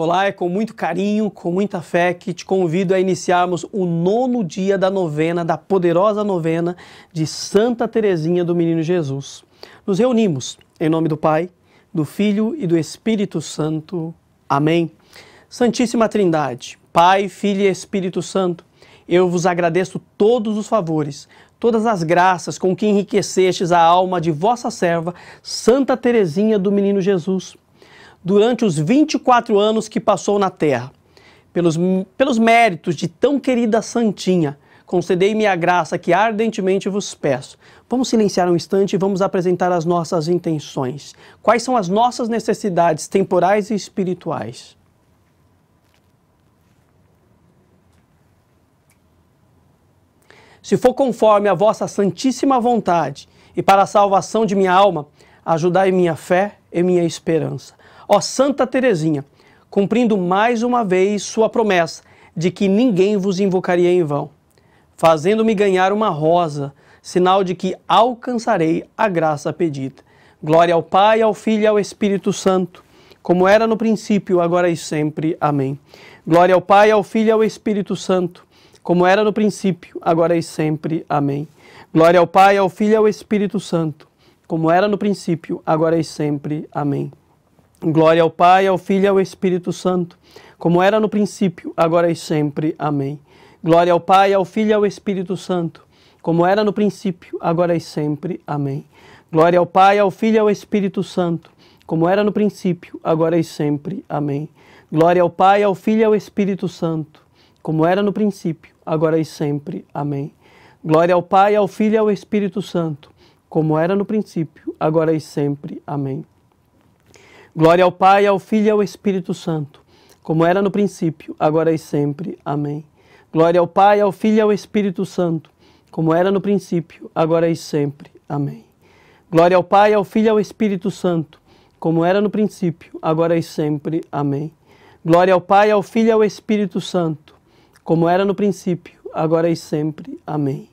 Olá, é com muito carinho, com muita fé que te convido a iniciarmos o nono dia da novena, da poderosa novena de Santa Teresinha do Menino Jesus. Nos reunimos em nome do Pai, do Filho e do Espírito Santo. Amém. Santíssima Trindade, Pai, Filho e Espírito Santo, eu vos agradeço todos os favores, todas as graças com que enriquecestes a alma de vossa serva, Santa Teresinha do Menino Jesus durante os 24 anos que passou na Terra. Pelos, pelos méritos de tão querida Santinha, concedei-me a graça que ardentemente vos peço. Vamos silenciar um instante e vamos apresentar as nossas intenções. Quais são as nossas necessidades temporais e espirituais? Se for conforme a vossa santíssima vontade e para a salvação de minha alma, ajudai minha fé e minha esperança. Ó Santa Teresinha, cumprindo mais uma vez sua promessa de que ninguém vos invocaria em vão, fazendo-me ganhar uma rosa, sinal de que alcançarei a graça pedida. Glória ao Pai, ao Filho e ao Espírito Santo, como era no princípio, agora e sempre. Amém. Glória ao Pai, ao Filho e ao Espírito Santo, como era no princípio, agora e sempre. Amém. Glória ao Pai, ao Filho e ao Espírito Santo, como era no princípio, agora e sempre. Amém. Glória ao Pai, ao Filho e ao Espírito Santo, como era no princípio, agora e sempre. Amém. Glória ao Pai, ao Filho e ao Espírito Santo, como era no princípio, agora e sempre. Amém. Glória ao Pai, ao Filho e ao Espírito Santo, como era no princípio, agora e sempre. Amém. Glória ao Pai, ao Filho e ao Espírito Santo, como era no princípio, agora e sempre. Amém. Glória ao Pai, ao Filho e ao Espírito Santo, como era no princípio, agora e sempre. Amém. Glória ao Pai, ao Filho e ao Espírito Santo, como era no princípio, agora e sempre. Amém. Glória ao Pai, ao Filho e ao Espírito Santo, como era no princípio, agora e sempre. Amém. Glória ao Pai, ao Filho e ao Espírito Santo, como era no princípio, agora e sempre. Amém. Glória ao Pai, ao Filho e ao Espírito Santo, como era no princípio, agora e sempre. Amém.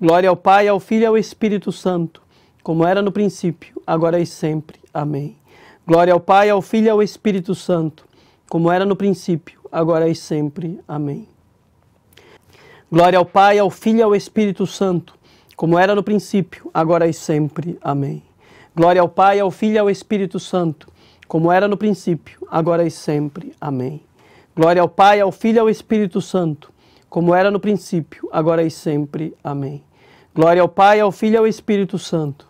Glória ao Pai, ao Filho e ao Espírito Santo, como era no princípio, agora e sempre. Amém. Glória ao Pai, ao Filho e ao Espírito Santo, como era no princípio, agora e sempre. Amém. Glória ao Pai, ao Filho e ao Espírito Santo, como era no princípio, agora e sempre. Amém. Glória ao Pai, ao Filho e ao Espírito Santo, como era no princípio, agora e sempre. Amém. Glória ao Pai, ao Filho e ao Espírito Santo, como era no princípio, agora e sempre. Amém. Glória ao Pai, ao Filho e ao Espírito Santo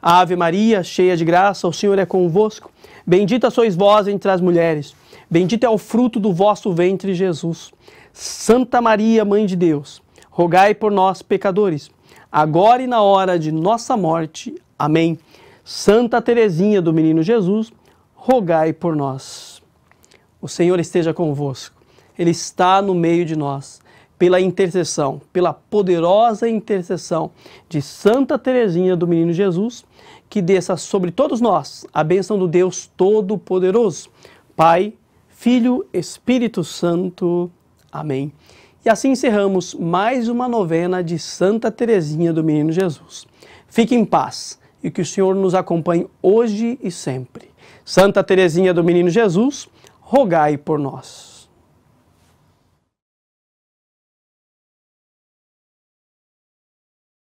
Ave Maria, cheia de graça, o Senhor é convosco. Bendita sois vós entre as mulheres. Bendito é o fruto do vosso ventre, Jesus. Santa Maria, Mãe de Deus, rogai por nós, pecadores, agora e na hora de nossa morte. Amém. Santa Teresinha do Menino Jesus, rogai por nós. O Senhor esteja convosco. Ele está no meio de nós pela intercessão, pela poderosa intercessão de Santa Teresinha do Menino Jesus, que desça sobre todos nós a bênção do Deus Todo-Poderoso, Pai, Filho, Espírito Santo. Amém. E assim encerramos mais uma novena de Santa Teresinha do Menino Jesus. Fique em paz e que o Senhor nos acompanhe hoje e sempre. Santa Teresinha do Menino Jesus, rogai por nós.